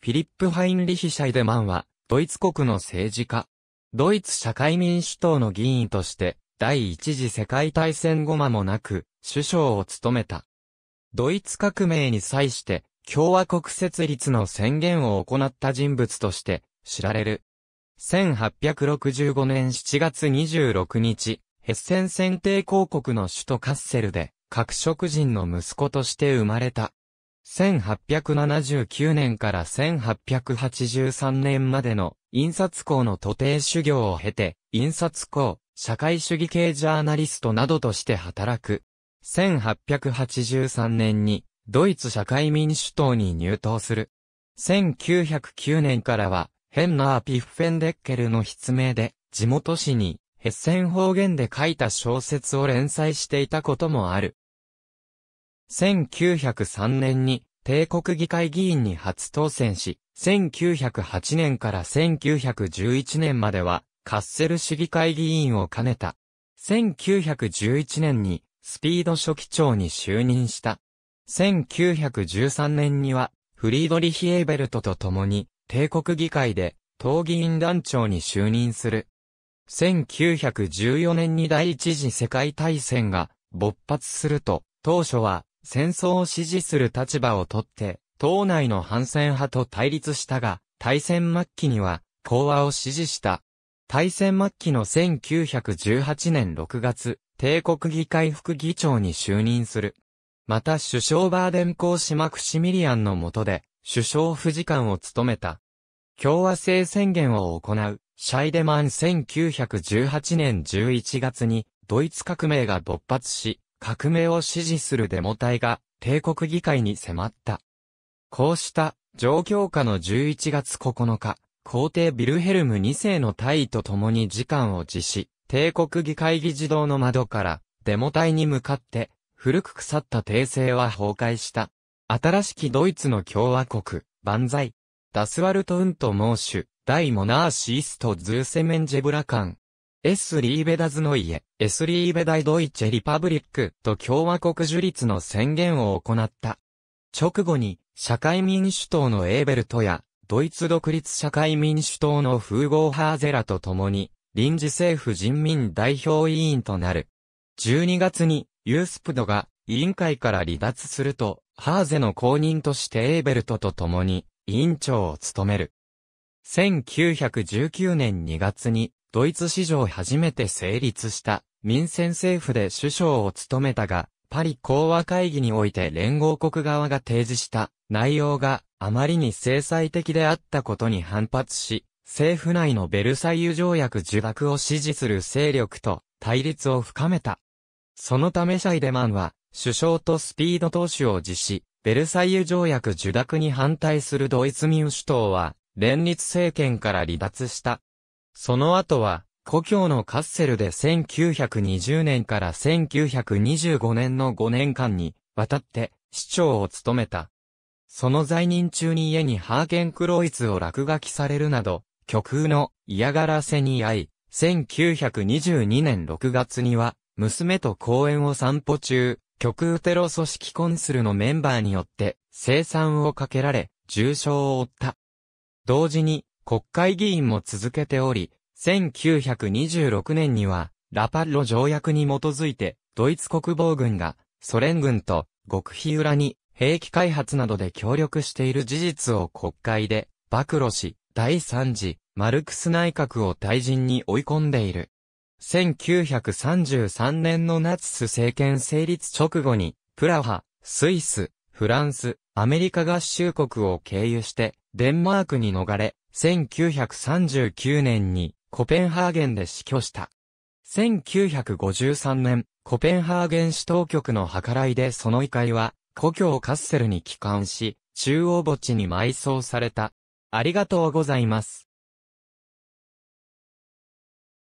フィリップ・ハインリヒ・シャイデマンは、ドイツ国の政治家。ドイツ社会民主党の議員として、第一次世界大戦後間もなく、首相を務めた。ドイツ革命に際して、共和国設立の宣言を行った人物として、知られる。1865年7月26日、ヘッセン選定公国の首都カッセルで、各職人の息子として生まれた。1879年から1883年までの印刷工の徒弟修行を経て、印刷工、社会主義系ジャーナリストなどとして働く。1883年にドイツ社会民主党に入党する。1909年からはヘンナー・ピッフェンデッケルの筆名で地元紙にヘッセン方言で書いた小説を連載していたこともある。1903年に帝国議会議員に初当選し、1908年から1911年まではカッセル市議会議員を兼ねた。1911年にスピード書記長に就任した。1913年にはフリードリヒ・エーベルトと共に帝国議会で党議員団長に就任する。1914年に第一次世界大戦が勃発すると、当初は戦争を支持する立場をとって、党内の反戦派と対立したが、大戦末期には、講和を支持した。大戦末期の1918年6月、帝国議会副議長に就任する。また首相バーデン公島マクシミリアンの下で、首相府次官を務めた。共和制宣言を行う、シャイデマン1918年11月に、ドイツ革命が勃発し、革命を支持するデモ隊が帝国議会に迫った。こうした状況下の11月9日、皇帝ビルヘルム2世の退位と共に時間を辞し、帝国議会議事堂の窓からデモ隊に向かって古く腐った帝政は崩壊した。新しきドイツの共和国、万歳。ダスワルト・ウント・モーシュ、ダイ・モナーシースト・ズーセメンジェブラカン、エスリーベダズノイエ、スリーベダイドイチェリパブリックと共和国樹立の宣言を行った。直後に、社会民主党のエーベルトや、ドイツ独立社会民主党のフーゴーハーゼラと共に、臨時政府人民代表委員となる。12月に、ユースプドが、委員会から離脱すると、ハーゼの公認としてエーベルトと共に、委員長を務める。1919年2月に、ドイツ史上初めて成立した民選政府で首相を務めたが、パリ講和会議において連合国側が提示した内容があまりに制裁的であったことに反発し、政府内のベルサイユ条約受諾を支持する勢力と対立を深めた。そのためシャイデマンは首相とスピード投手を実施、ベルサイユ条約受諾に反対するドイツ民主党は連立政権から離脱したその後は、故郷のカッセルで1920年から1925年の5年間に、渡って、市長を務めた。その在任中に家にハーゲンクロイツを落書きされるなど、極右の嫌がらせに遭い、1922年6月には、娘と公園を散歩中、極右テロ組織コンスルのメンバーによって、生産をかけられ、重傷を負った。同時に、国会議員も続けており、1926年には、ラパッロ条約に基づいて、ドイツ国防軍が、ソ連軍と、極秘裏に、兵器開発などで協力している事実を国会で、暴露し、第3次、マルクス内閣を退陣に追い込んでいる。1933年のナチス政権成立直後に、プラハ、スイス、フランス、アメリカ合衆国を経由して、デンマークに逃れ、1939年にコペンハーゲンで死去した。1953年、コペンハーゲン市当局の計らいでその遺体は、故郷カッセルに帰還し、中央墓地に埋葬された。ありがとうございます。